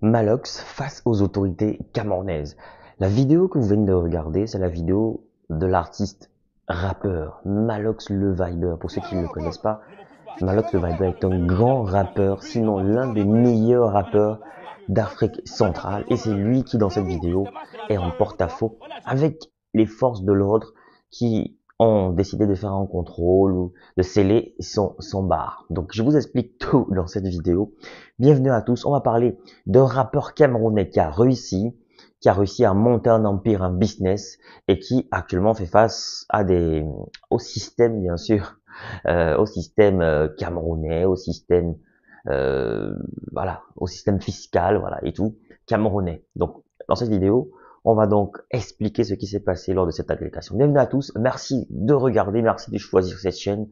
Malox face aux autorités camerounaises. La vidéo que vous venez de regarder, c'est la vidéo de l'artiste rappeur Malox le vibeur Pour ceux qui ne le connaissent pas, Malox le vibeur est un grand rappeur, sinon l'un des meilleurs rappeurs d'Afrique centrale. Et c'est lui qui, dans cette vidéo, est en porte-à-faux avec les forces de l'ordre qui décidé de faire un contrôle de sceller son, bar. Donc je vous explique tout dans cette vidéo. Bienvenue à tous, on va parler d'un rappeur camerounais qui a réussi, qui a réussi à monter un empire, un business et qui actuellement fait face à des, au système bien sûr, euh, au système euh, camerounais, au système, euh, voilà, au système fiscal, voilà et tout camerounais. Donc dans cette vidéo, on va donc expliquer ce qui s'est passé lors de cette agrégation. Bienvenue à tous. Merci de regarder. Merci de choisir cette chaîne.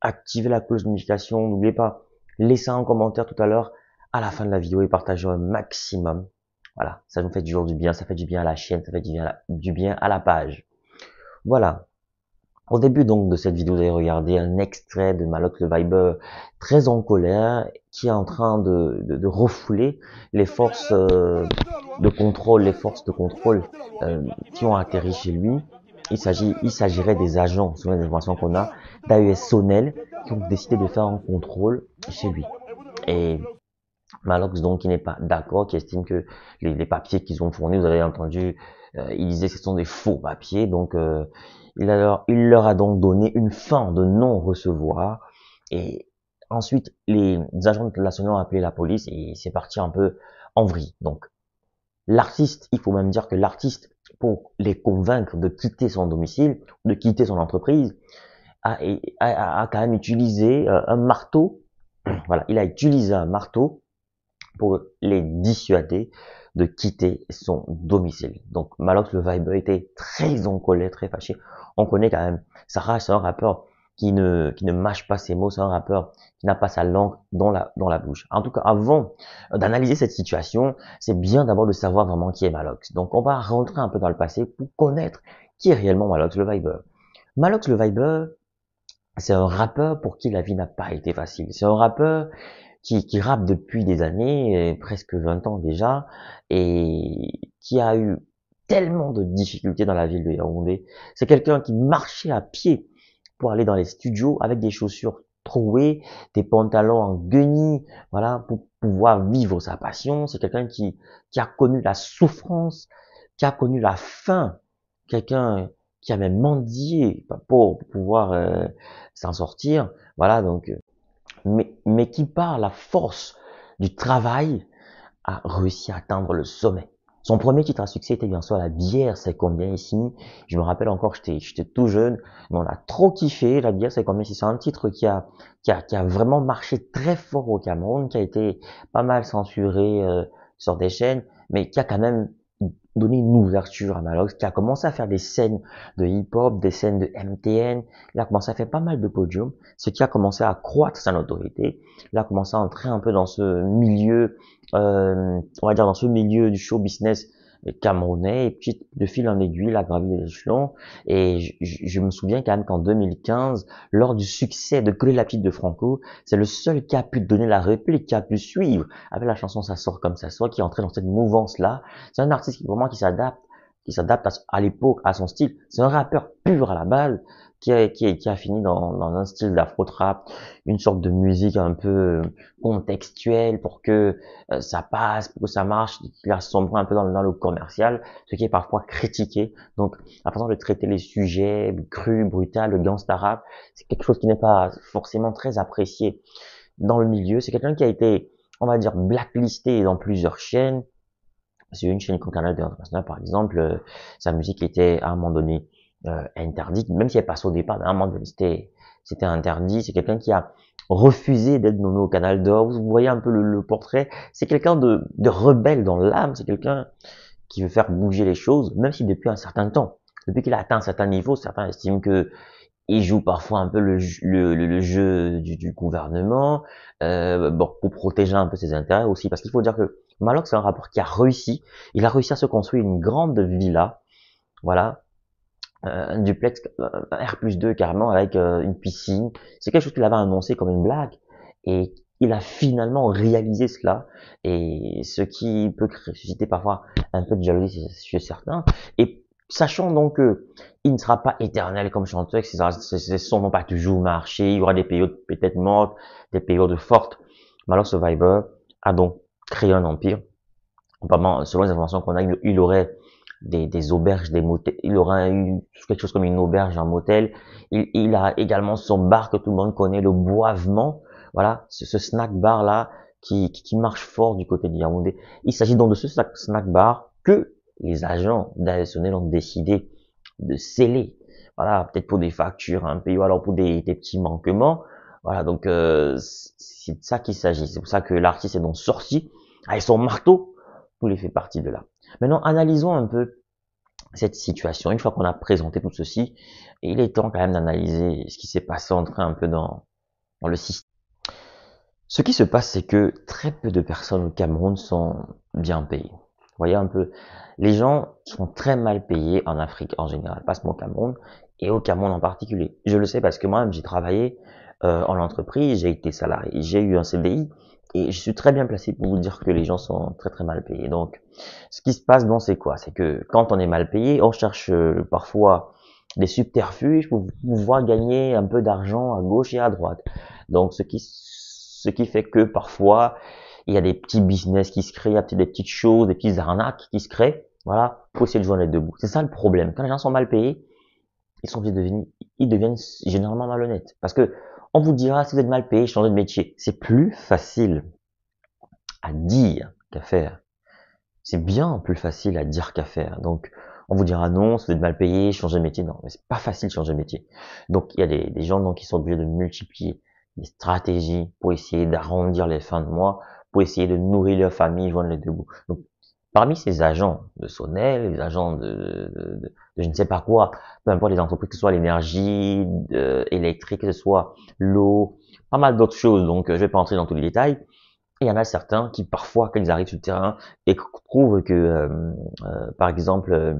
Activez la cloche de notification. N'oubliez pas, laissez un commentaire tout à l'heure à la fin de la vidéo et partagez un maximum. Voilà. Ça nous fait toujours du bien. Ça fait du bien à la chaîne. Ça fait du bien à la page. Voilà. Au début donc de cette vidéo, vous allez regarder un extrait de Maloc le Viber très en colère, qui est en train de, refouler les forces euh, de contrôle, les forces de contrôle euh, qui ont atterri chez lui. Il s'agit, il s'agirait des agents, selon les informations qu'on a, d'AES Sonel, qui ont décidé de faire un contrôle chez lui. Et Malox donc qui n'est pas d'accord, qui estime que les, papiers qu'ils ont fournis, vous avez entendu, euh, il disait que ce sont des faux papiers, donc euh, il, leur, a donc donné une fin de non-recevoir. Et ensuite, les agents de nationaux ont appelé la police et c'est parti un peu en vrille. Donc l'artiste, il faut même dire que l'artiste, pour les convaincre de quitter son domicile, de quitter son entreprise, a, a, a quand même utilisé euh, un marteau. Voilà, il a utilisé un marteau pour les dissuader de quitter son domicile. Donc Malox le Viber était très en colère, très fâché. On connaît quand même Sarah, c'est un rappeur qui ne, qui ne mâche pas ses mots, c'est un rappeur qui n'a pas sa langue dans la, dans la bouche. En tout cas, avant euh, d'analyser cette situation, c'est bien d'abord de savoir vraiment qui est Malox. Donc on va rentrer un peu dans le passé pour connaître qui est réellement Malox le Viber. Malox le Viber, c'est un rappeur pour qui la vie n'a pas été facile. C'est un rappeur qui, qui rappe depuis des années, euh, presque 20 ans déjà, et qui a eu tellement de difficultés dans la ville de Yaoundé. C'est quelqu'un qui marchait à pied pour aller dans les studios avec des chaussures trouées, des pantalons en guenilles, voilà, pour pouvoir vivre sa passion. C'est quelqu'un qui, qui a connu la souffrance, qui a connu la faim, quelqu'un qui a même mendié pour pouvoir euh, s'en sortir. Voilà, donc euh, mais, mais qui par la force du travail a réussi à atteindre le sommet. Son premier titre à succès était bien sûr la bière, c'est combien ici Je me rappelle encore, j'étais tout jeune, mais on a trop kiffé la bière, c'est combien ici C'est un titre qui a, qui a, qui, a, vraiment marché très fort au Cameroun, qui a été pas mal censuré euh, sur des chaînes, mais qui a quand même donné ouverture à Malox qui a commencé à faire des scènes de hip-hop, des scènes de MTN, il a commencé à faire pas mal de podiums, ce qui a commencé à croître sa notoriété, il a commencé à entrer un peu dans ce milieu, euh, on va dire dans ce milieu du show business Camerounais. Et puis, de fil en aiguille, la gravité des Et je, me souviens quand même qu'en 2015, lors du succès de Coller la de Franco, c'est le seul qui a pu donner la réplique, qui a pu suivre avec la chanson Ça sort comme ça sort, qui est entré dans cette mouvance-là. C'est un artiste qui, vraiment qui s'adapte qui s'adapte à, l'époque, à son style. C'est un rappeur pur à la balle qui a, qui fini dans, un style d'afro-trap, une sorte de musique un peu contextuelle pour que euh, ça passe, pour que ça marche, Il a sombré un peu dans, dans, le commercial, ce qui est parfois critiqué. Donc, à façon de traiter les sujets crus, brutal, le gangsta rap, c'est quelque chose qui n'est pas forcément très apprécié dans le milieu. C'est quelqu'un qui a été, on va dire, blacklisté dans plusieurs chaînes, c'est une chaîne Canal de internationale, par exemple, euh, sa musique était à un moment donné euh, interdite, même si elle passait au départ, à un moment donné, c'était, interdit. C'est quelqu'un qui a refusé d'être nommé au canal d'or. Vous voyez un peu le, portrait. C'est quelqu'un de, de rebelle dans l'âme. C'est quelqu'un qui veut faire bouger les choses, même si depuis un certain temps, depuis qu'il a atteint un certain niveau, certains estiment que il joue parfois un peu le, le, le jeu du, gouvernement, euh, bon, pour protéger un peu ses intérêts aussi, parce qu'il faut dire que Maloc, c'est un rapport qui a réussi. Il a réussi à se construire une grande villa, voilà, euh, un duplex euh, R 2 carrément avec euh, une piscine. C'est quelque chose qu'il avait annoncé comme une blague. Et il a finalement réalisé cela, et ce qui peut susciter parfois un peu de jalousie chez certain Et sachant donc que il ne sera pas éternel comme chanteur, ses sons n'ont pas toujours marché, il y aura des périodes peut-être mortes, des périodes fortes. Maloc Survivor a donc créer un empire. selon les informations qu'on a, il aurait des, auberges, des motels. Il aurait eu quelque chose comme une auberge, un motel. Il, a également son bar que tout le monde connaît, le Boivement. Voilà, ce, snack bar là qui, marche fort du côté de Yaoundé. Il s'agit donc de ce snack bar que les agents d'ASNL ont décidé de sceller. Voilà, peut-être pour des factures un pays ou alors pour des, petits manquements. Voilà, donc euh, c'est de ça qu'il s'agit. C'est pour ça que l'artiste est donc sorti ils ah, sont marteaux tout les fait partie de là. Maintenant, analysons un peu cette situation. Une fois qu'on a présenté tout ceci, il est temps quand même d'analyser ce qui s'est passé en train un peu dans, le système. Ce qui se passe, c'est que très peu de personnes au Cameroun sont bien payées. Vous voyez un peu, les gens sont très mal payés en Afrique en général, pas seulement au Cameroun, et au Cameroun en particulier. Je le sais parce que moi-même, j'ai travaillé euh, en entreprise, j'ai été salarié, j'ai eu un CDI, et je suis très bien placé pour vous dire que les gens sont très très mal payés. Donc, ce qui se passe, bon, c'est quoi C'est que quand on est mal payé, on cherche euh, parfois des subterfuges pour pouvoir gagner un peu d'argent à gauche et à droite. Donc, ce qui, ce qui fait que parfois, il y a des petits business qui se créent, il y a des petites choses, des petites arnaques qui se créent. Voilà, faut essayer de jouer en être debout. C'est ça le problème. Quand les gens sont mal payés, ils sont obligés ils deviennent généralement malhonnêtes. Parce que on vous dira si vous êtes mal payé, changez de métier. C'est plus facile à dire qu'à faire. C'est bien plus facile à dire qu'à faire. Donc, on vous dira non, si vous êtes mal payé, changez de métier. Non, mais c'est pas facile de changer de métier. Donc, il y a des, gens donc, qui sont obligés de multiplier les stratégies pour essayer d'arrondir les fins de mois, pour essayer de nourrir leur famille, joindre les deux bouts. Parmi ces agents de Sonel, les agents de, je ne sais pas quoi, peu importe les entreprises, que ce soit l'énergie électrique, que ce soit l'eau, pas mal d'autres choses, donc euh, je ne vais pas entrer dans tous les détails. il y en a certains qui parfois, quand ils arrivent sur le terrain et trouvent que, euh, euh, par exemple,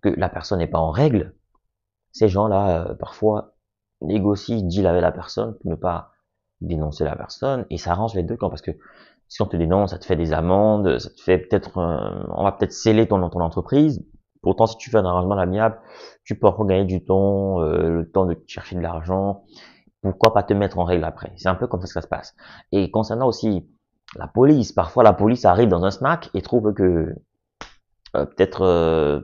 que la personne n'est pas en règle, ces gens-là, parfois, négocient, disent avec la personne pour ne pas dénoncer la personne et ça arrange les deux quand parce que si on te dit non, ça te fait des amendes, ça te fait peut-être, euh, on va peut-être sceller ton, ton entreprise. Pourtant, si tu fais un arrangement amiable, tu peux encore gagner du temps, euh, le temps de chercher de l'argent. Pourquoi pas te mettre en règle après C'est un peu comme ça que ça se passe. Et concernant aussi la police, parfois la police arrive dans un snack et trouve que euh, peut-être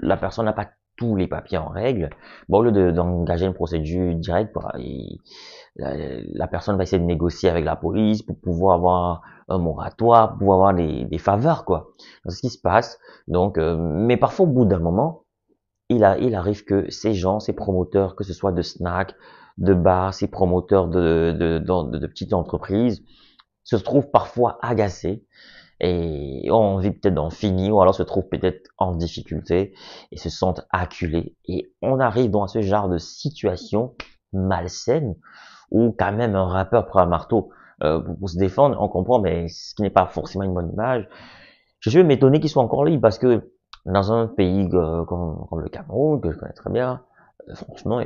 la personne n'a pas tous les papiers en règle, bon, bah, au lieu d'engager une procédure directe, bah, la, personne va essayer de négocier avec la police pour pouvoir avoir un moratoire, pour pouvoir avoir des, faveurs, quoi. ce qui se passe. Donc, euh, mais parfois, au bout d'un moment, il, arrive que ces gens, ces promoteurs, que ce soit de snacks, de bars, ces promoteurs de petites entreprises, se trouvent parfois agacés et on vit peut-être d'en fini ou alors se trouve peut-être en difficulté et se sentent acculés. Et on arrive dans ce genre de situation malsaine où quand même un rappeur prend un marteau euh, pour, se défendre, on comprend, mais ce qui n'est pas forcément une bonne image. Je suis m'étonner qu'ils soit encore là parce que dans un pays euh, comme, le Cameroun, que je connais très bien, euh, franchement,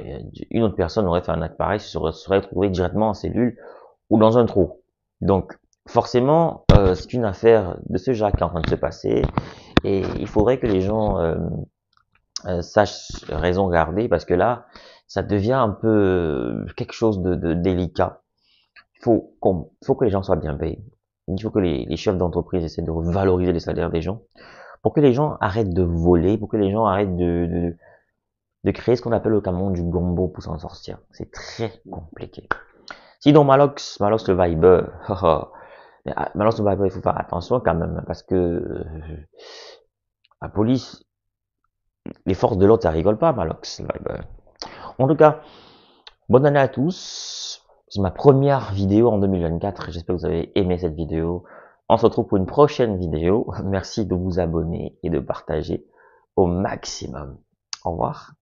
une autre personne aurait fait un acte pareil, se serait, trouvé directement en cellule ou dans un trou. Donc, forcément, euh, c'est une affaire de ce genre qui est en train de se passer. Et il faudrait que les gens euh, euh sachent raison garder parce que là, ça devient un peu euh, quelque chose de, de délicat. Il faut, faut que les gens soient bien payés. Il faut que les, les chefs d'entreprise essaient de valoriser les salaires des gens pour que les gens arrêtent de voler, pour que les gens arrêtent de, de, de créer ce qu'on appelle au Cameroun du gombo pour s'en sortir. C'est très compliqué. sinon Malox, Malox le Viber, Mais ah, malheureusement, il faut faire attention quand même, parce que euh, la police, les forces de l'ordre, ça rigole pas, Malox. Bah. En tout cas, bonne année à tous. C'est ma première vidéo en 2024. J'espère que vous avez aimé cette vidéo. On se retrouve pour une prochaine vidéo. Merci de vous abonner et de partager au maximum. Au revoir.